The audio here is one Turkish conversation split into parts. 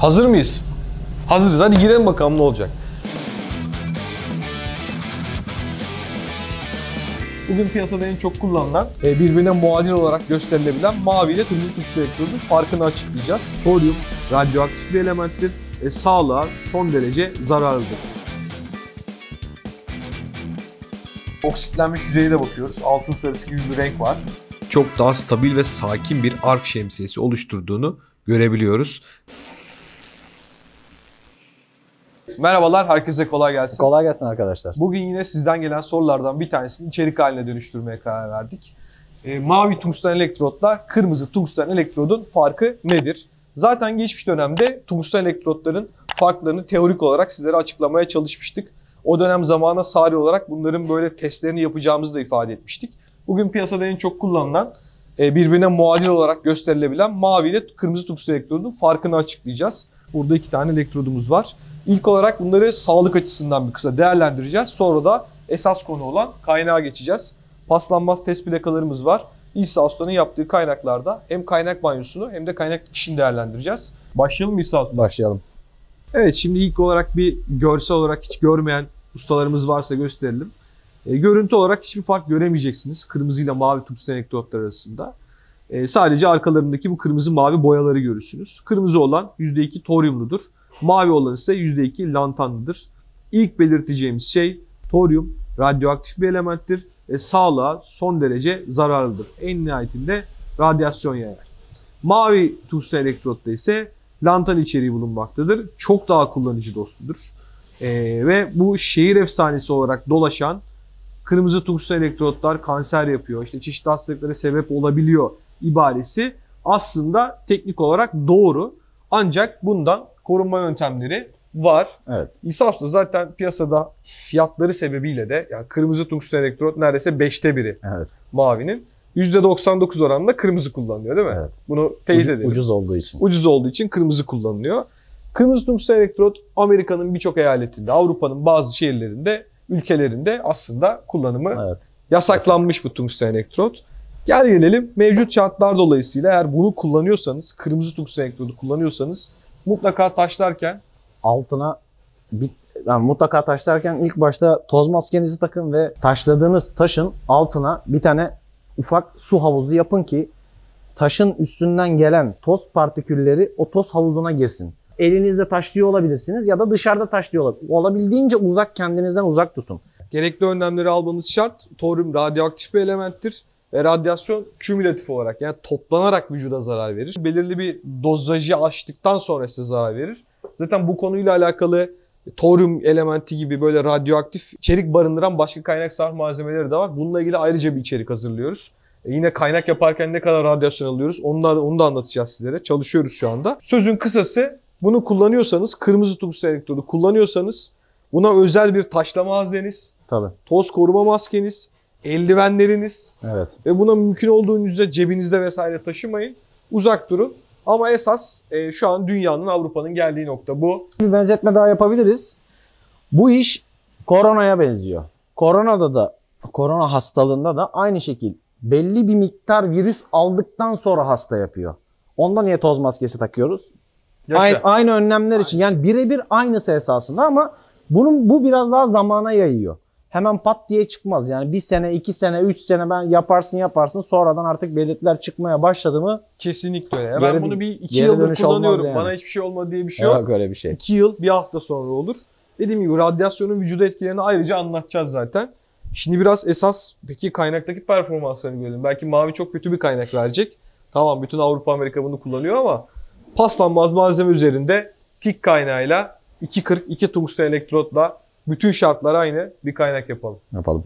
Hazır mıyız? Hazırız. Hadi girelim bakalım ne olacak. Bugün piyasada en çok kullanılan, e, birbirine muadil olarak gösterilebilen mavi ile kırmızı turşu elektrodu farkını açıklayacağız. Toryum radyoaktif bir elementtir ve sağlığa son derece zararlıdır. Oksitlenmiş yüzeye de bakıyoruz. Altın sarısı gibi bir renk var. Çok daha stabil ve sakin bir ark şemsiyesi oluşturduğunu görebiliyoruz. Merhabalar, herkese kolay gelsin. Kolay gelsin arkadaşlar. Bugün yine sizden gelen sorulardan bir tanesini içerik haline dönüştürmeye karar verdik. E, mavi tungsten elektrotla kırmızı tungsten elektrodun farkı nedir? Zaten geçmiş dönemde tungsten elektrotların farklarını teorik olarak sizlere açıklamaya çalışmıştık. O dönem zamana sari olarak bunların böyle testlerini yapacağımızı da ifade etmiştik. Bugün piyasada en çok kullanılan e, birbirine muadil olarak gösterilebilen mavi ile kırmızı tungsten elektrodunun farkını açıklayacağız. Burada iki tane elektrodumuz var. İlk olarak bunları sağlık açısından bir kısa değerlendireceğiz. Sonra da esas konu olan kaynağa geçeceğiz. Paslanmaz test plakalarımız var. İsa Aslan'ın yaptığı kaynaklarda hem kaynak banyosunu hem de kaynak dikişini değerlendireceğiz. Başlayalım mı İsa Usta? Başlayalım. Evet şimdi ilk olarak bir görsel olarak hiç görmeyen ustalarımız varsa gösterelim. E, görüntü olarak hiçbir fark göremeyeceksiniz kırmızıyla mavi tungsten elektrotlar arasında. E, sadece arkalarındaki bu kırmızı mavi boyaları görürsünüz. Kırmızı olan %2 toryumludur. Mavi olan ise %2 lantanlıdır. İlk belirteceğimiz şey toryum radyoaktif bir elementtir ve sağlığa son derece zararlıdır. En nihayetinde radyasyon yayar. Mavi tungsten elektrotta ise lantan içeriği bulunmaktadır. Çok daha kullanıcı dostudur. Ee, ve bu şehir efsanesi olarak dolaşan Kırmızı tungsten elektrotlar kanser yapıyor. işte çeşitli hastalıklara sebep olabiliyor ibaresi aslında teknik olarak doğru. Ancak bundan korunma yöntemleri var. Evet. İSAF da zaten piyasada fiyatları sebebiyle de yani kırmızı tungsten elektrot neredeyse 5'te biri. Evet. Mavinin. %99 oranında kırmızı kullanılıyor değil mi? Evet. Bunu teyit edelim. Ucuz olduğu için. Ucuz olduğu için kırmızı kullanılıyor. Kırmızı tungsten elektrot Amerika'nın birçok eyaletinde, Avrupa'nın bazı şehirlerinde ülkelerinde aslında kullanımı evet. yasaklanmış bu tungsten elektrot. Gel gelelim mevcut şartlar dolayısıyla eğer bunu kullanıyorsanız, kırmızı tungsten elektrodu kullanıyorsanız mutlaka taşlarken altına bir yani mutlaka taşlarken ilk başta toz maskenizi takın ve taşladığınız taşın altına bir tane ufak su havuzu yapın ki taşın üstünden gelen toz partikülleri o toz havuzuna girsin elinizde taşlıyor olabilirsiniz ya da dışarıda taşlıyor olabilirsiniz. Olabildiğince uzak kendinizden uzak tutun. Gerekli önlemleri almanız şart. Toryum radyoaktif bir elementtir ve radyasyon kümülatif olarak yani toplanarak vücuda zarar verir. Belirli bir dozajı aştıktan sonra size zarar verir. Zaten bu konuyla alakalı toryum elementi gibi böyle radyoaktif içerik barındıran başka kaynak sarf malzemeleri de var. Bununla ilgili ayrıca bir içerik hazırlıyoruz. E yine kaynak yaparken ne kadar radyasyon alıyoruz onlar, onu da anlatacağız sizlere. Çalışıyoruz şu anda. Sözün kısası bunu kullanıyorsanız, kırmızı tungsten elektrodu kullanıyorsanız buna özel bir taşlama hazneniz, Tabii. toz koruma maskeniz, eldivenleriniz Evet. ve buna mümkün olduğunca cebinizde vesaire taşımayın. Uzak durun. Ama esas e, şu an dünyanın, Avrupa'nın geldiği nokta bu. Bir benzetme daha yapabiliriz. Bu iş koronaya benziyor. Koronada da korona hastalığında da aynı şekil belli bir miktar virüs aldıktan sonra hasta yapıyor. Onda niye toz maskesi takıyoruz? Aynı, aynı önlemler için. Yani birebir aynısı esasında ama bunun bu biraz daha zamana yayıyor. Hemen pat diye çıkmaz. Yani bir sene, iki sene, üç sene ben yaparsın yaparsın sonradan artık belirtiler çıkmaya başladı mı? Kesinlikle öyle. Ben bunu bir iki yıldır kullanıyorum. Yani. Bana hiçbir şey olmadı diye bir şey yok. Yok öyle bir şey. İki yıl, bir hafta sonra olur. Dediğim gibi radyasyonun vücuda etkilerini ayrıca anlatacağız zaten. Şimdi biraz esas peki kaynaktaki performanslarını görelim. Belki Mavi çok kötü bir kaynak verecek. Tamam bütün Avrupa Amerika bunu kullanıyor ama paslanmaz malzeme üzerinde tik kaynağıyla 2.40 2 tungsten elektrotla bütün şartlar aynı bir kaynak yapalım. Yapalım.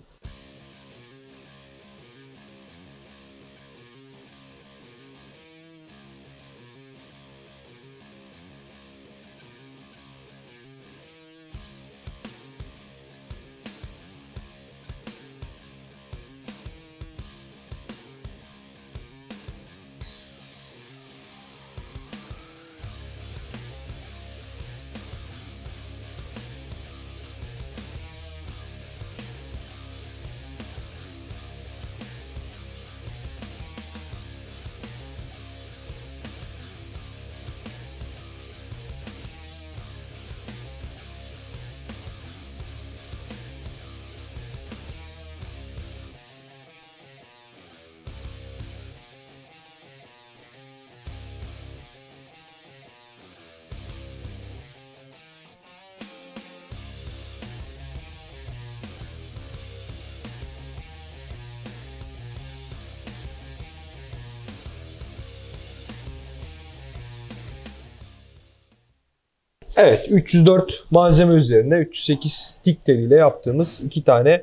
Evet 304 malzeme üzerine 308 tik teliyle yaptığımız iki tane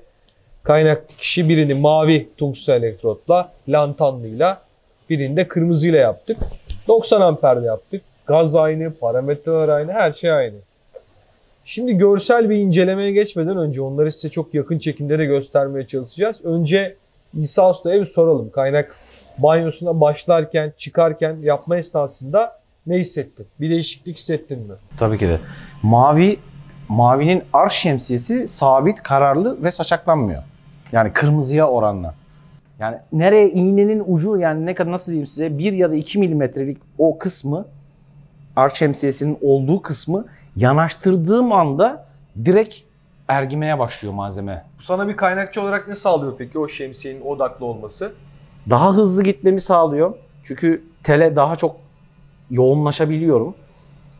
kaynak dikişi birini mavi tungsten elektrotla lantanlıyla birini de kırmızıyla yaptık. 90 amperle yaptık. Gaz aynı, parametreler aynı, her şey aynı. Şimdi görsel bir incelemeye geçmeden önce onları size çok yakın çekimde de göstermeye çalışacağız. Önce İsa Usta'ya bir soralım. Kaynak banyosuna başlarken, çıkarken, yapma esnasında ne hissettin? Bir değişiklik hissettin mi? Tabii ki de. Mavi, mavinin arş şemsiyesi sabit, kararlı ve saçaklanmıyor. Yani kırmızıya oranla. Yani nereye iğnenin ucu yani ne kadar nasıl diyeyim size bir ya da iki milimetrelik o kısmı arş şemsiyesinin olduğu kısmı yanaştırdığım anda direkt ergimeye başlıyor malzeme. Bu sana bir kaynakçı olarak ne sağlıyor peki o şemsiyenin odaklı olması? Daha hızlı gitmemi sağlıyor. Çünkü tele daha çok yoğunlaşabiliyorum.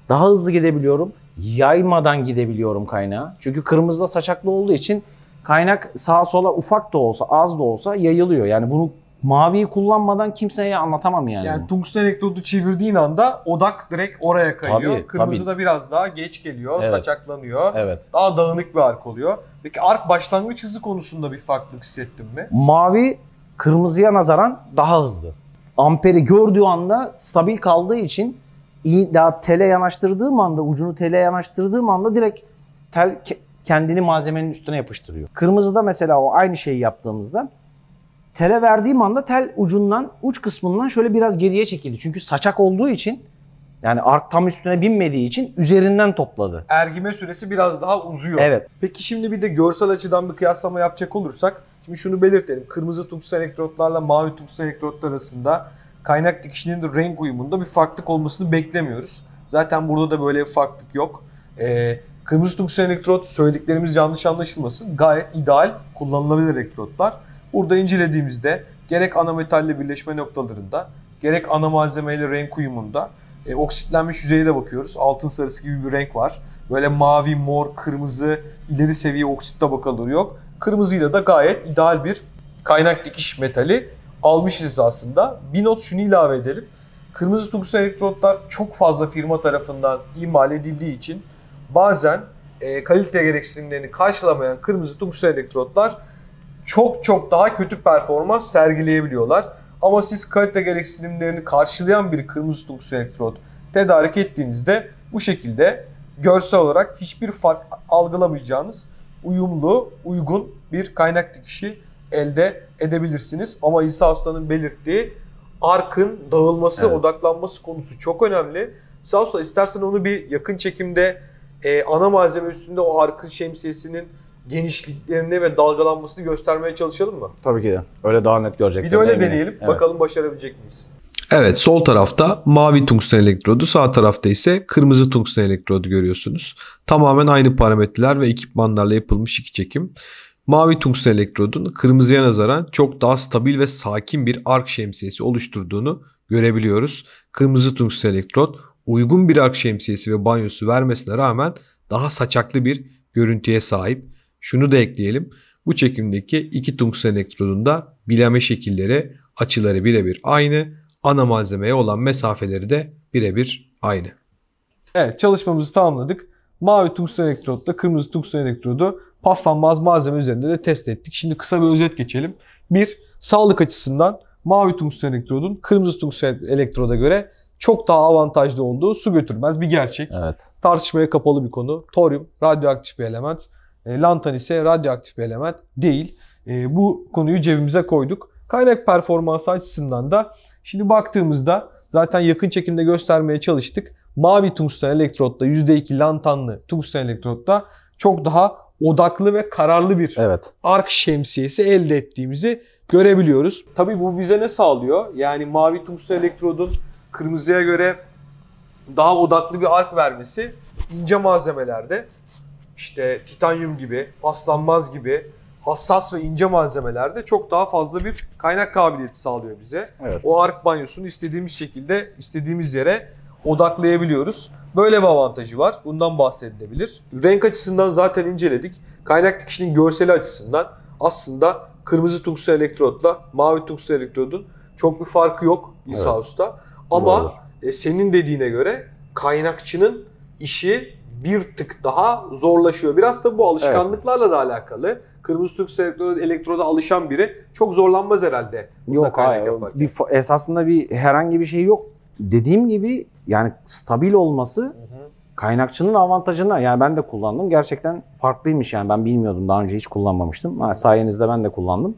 Daha hızlı gidebiliyorum. Yaymadan gidebiliyorum kaynağı. Çünkü kırmızıda saçaklı olduğu için kaynak sağa sola ufak da olsa az da olsa yayılıyor. Yani bunu maviyi kullanmadan kimseye anlatamam yani. Yani tungsten elektrodu çevirdiğin anda odak direkt oraya kayıyor. Tabii, Kırmızı tabii. da biraz daha geç geliyor, evet. saçaklanıyor. Evet. Daha dağınık bir ark oluyor. Peki ark başlangıç hızı konusunda bir farklılık hissettin mi? Mavi kırmızıya nazaran daha hızlı amperi gördüğü anda stabil kaldığı için iyi daha tele yanaştırdığım anda ucunu tele yanaştırdığım anda direkt tel kendini malzemenin üstüne yapıştırıyor. Kırmızıda mesela o aynı şeyi yaptığımızda tele verdiğim anda tel ucundan uç kısmından şöyle biraz geriye çekildi. Çünkü saçak olduğu için yani ark tam üstüne binmediği için üzerinden topladı. Ergime süresi biraz daha uzuyor. Evet. Peki şimdi bir de görsel açıdan bir kıyaslama yapacak olursak şimdi şunu belirtelim. Kırmızı tungsten elektrotlarla mavi tungsten elektrotlar arasında kaynak dikişinin de renk uyumunda bir farklılık olmasını beklemiyoruz. Zaten burada da böyle bir farklılık yok. Ee, kırmızı tungsten elektrot söylediklerimiz yanlış anlaşılmasın. Gayet ideal kullanılabilir elektrotlar. Burada incelediğimizde gerek ana metalle birleşme noktalarında gerek ana malzemeyle renk uyumunda e, oksitlenmiş yüzeye de bakıyoruz. Altın sarısı gibi bir renk var. Böyle mavi, mor, kırmızı, ileri seviye oksit tabakaları yok. Kırmızıyla da gayet ideal bir kaynak dikiş metali almışız aslında. Bir not şunu ilave edelim. Kırmızı tungsten elektrotlar çok fazla firma tarafından imal edildiği için bazen e, kalite gereksinimlerini karşılamayan kırmızı tungsten elektrotlar çok çok daha kötü performans sergileyebiliyorlar. Ama siz kalite gereksinimlerini karşılayan bir kırmızı toks elektrot tedarik ettiğinizde bu şekilde görsel olarak hiçbir fark algılamayacağınız uyumlu, uygun bir kaynak dikişi elde edebilirsiniz. Ama İsa Usta'nın belirttiği arkın dağılması, evet. odaklanması konusu çok önemli. İsa Usta istersen onu bir yakın çekimde e, ana malzeme üstünde o arkın şemsiyesinin genişliklerini ve dalgalanmasını göstermeye çalışalım mı? Tabii ki de. Öyle daha net görecek. Bir de öyle deneyelim. Evet. Bakalım başarabilecek miyiz? Evet sol tarafta mavi tungsten elektrodu sağ tarafta ise kırmızı tungsten elektrodu görüyorsunuz. Tamamen aynı parametreler ve ekipmanlarla yapılmış iki çekim. Mavi tungsten elektrodun kırmızıya nazaran çok daha stabil ve sakin bir ark şemsiyesi oluşturduğunu görebiliyoruz. Kırmızı tungsten elektrod uygun bir ark şemsiyesi ve banyosu vermesine rağmen daha saçaklı bir görüntüye sahip. Şunu da ekleyelim. Bu çekimdeki iki tungsten elektrodunda bileme şekilleri, açıları birebir aynı. Ana malzemeye olan mesafeleri de birebir aynı. Evet çalışmamızı tamamladık. Mavi tungsten elektrotla kırmızı tungsten elektrodu paslanmaz malzeme üzerinde de test ettik. Şimdi kısa bir özet geçelim. Bir, sağlık açısından mavi tungsten elektrodun kırmızı tungsten elektroda göre çok daha avantajlı olduğu su götürmez bir gerçek. Evet. Tartışmaya kapalı bir konu. Toryum radyoaktif bir element. E, lantan ise radyoaktif bir element değil. E, bu konuyu cebimize koyduk. Kaynak performansı açısından da şimdi baktığımızda zaten yakın çekimde göstermeye çalıştık. Mavi tungsten elektrotta %2 lantanlı tungsten elektrotta çok daha odaklı ve kararlı bir evet. ark şemsiyesi elde ettiğimizi görebiliyoruz. Tabii bu bize ne sağlıyor? Yani mavi tungsten elektrodun kırmızıya göre daha odaklı bir ark vermesi ince malzemelerde işte titanyum gibi, paslanmaz gibi hassas ve ince malzemelerde çok daha fazla bir kaynak kabiliyeti sağlıyor bize. Evet. O ark banyosunu istediğimiz şekilde istediğimiz yere odaklayabiliyoruz. Böyle bir avantajı var. Bundan bahsedilebilir. Renk açısından zaten inceledik. Kaynak dikişinin görseli açısından aslında kırmızı tungsten elektrotla mavi tungsten elektrodun çok bir farkı yok İsaus'ta. Evet. Ama Doğru. E, senin dediğine göre kaynakçının işi bir tık daha zorlaşıyor. Biraz da bu alışkanlıklarla evet. da alakalı. Kırmızı Türk elektroda, alışan biri çok zorlanmaz herhalde. Yok hayır. Yaparken. Bir, esasında bir herhangi bir şey yok. Dediğim gibi yani stabil olması kaynakçının avantajına yani ben de kullandım. Gerçekten farklıymış yani ben bilmiyordum daha önce hiç kullanmamıştım. Ha, sayenizde ben de kullandım.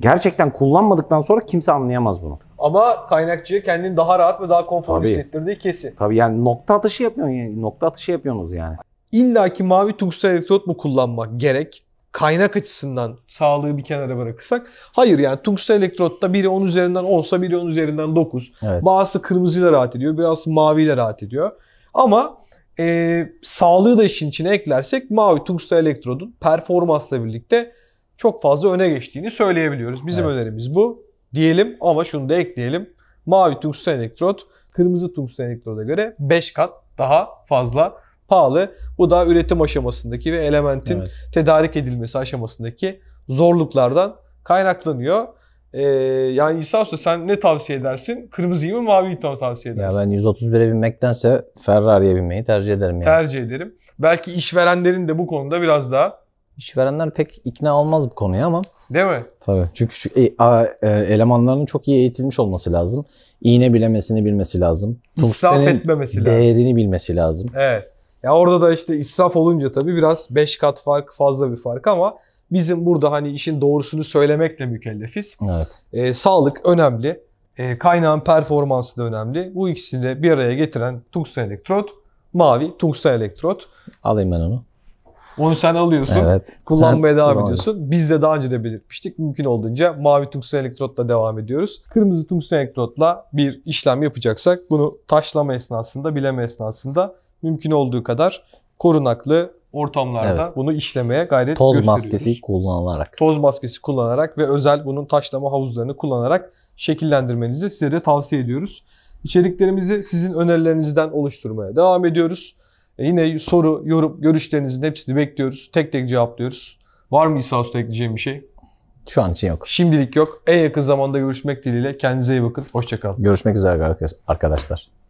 Gerçekten kullanmadıktan sonra kimse anlayamaz bunu. Ama kaynakçıya kendini daha rahat ve daha konforlu hissettirdiği kesin. Tabii yani nokta atışı yapıyorsun yani. Nokta atışı yapıyorsunuz yani. İlla ki mavi tungsten elektrot mu kullanmak gerek? Kaynak açısından sağlığı bir kenara bırakırsak. Hayır yani tungsten elektrotta biri 10 üzerinden 10'sa biri 10 üzerinden 9. Evet. Bazısı kırmızıyla rahat ediyor. Biraz maviyle rahat ediyor. Ama e, sağlığı da işin içine eklersek mavi tungsten elektrodun performansla birlikte çok fazla öne geçtiğini söyleyebiliyoruz. Bizim evet. önerimiz bu diyelim ama şunu da ekleyelim. Mavi tungsten elektrot kırmızı tungsten elektroda göre 5 kat daha fazla pahalı. Bu da üretim aşamasındaki ve elementin evet. tedarik edilmesi aşamasındaki zorluklardan kaynaklanıyor. Ee, yani İsa Usta sen ne tavsiye edersin? Kırmızıyı mı maviyi mi tavsiye edersin? Ya ben 131'e binmektense Ferrari'ye binmeyi tercih ederim. Yani. Tercih ederim. Belki işverenlerin de bu konuda biraz daha İşverenler pek ikna olmaz bu konuya ama. Değil mi? Tabii. Çünkü şu, e, a, e, elemanların çok iyi eğitilmiş olması lazım. İğne bilemesini bilmesi lazım. İsraf etmemesi lazım. Değerini bilmesi lazım. Evet. Ya orada da işte israf olunca tabii biraz 5 kat fark fazla bir fark ama bizim burada hani işin doğrusunu söylemekle mükellefiz. Evet. E, sağlık önemli. E, kaynağın performansı da önemli. Bu ikisini de bir araya getiren tungsten elektrot, mavi tungsten elektrot. Alayım ben onu. Onu sen alıyorsun, evet. kullanmaya sen devam ediyorsun. Biz de daha önce de belirtmiştik. Mümkün olduğunca mavi tungsten elektrotla devam ediyoruz. Kırmızı tungsten elektrotla bir işlem yapacaksak bunu taşlama esnasında, bileme esnasında mümkün olduğu kadar korunaklı ortamlarda evet. bunu işlemeye gayret Toz gösteriyoruz. Toz maskesi kullanarak. Toz maskesi kullanarak ve özel bunun taşlama havuzlarını kullanarak şekillendirmenizi size de tavsiye ediyoruz. İçeriklerimizi sizin önerilerinizden oluşturmaya devam ediyoruz. E, yine soru, yorum, görüşlerinizin hepsini bekliyoruz. Tek tek cevaplıyoruz. Var mı İsa Usta ekleyeceğim bir şey? Şu an için yok. Şimdilik yok. En yakın zamanda görüşmek dileğiyle. Kendinize iyi bakın. Hoşçakalın. Görüşmek üzere arkadaşlar.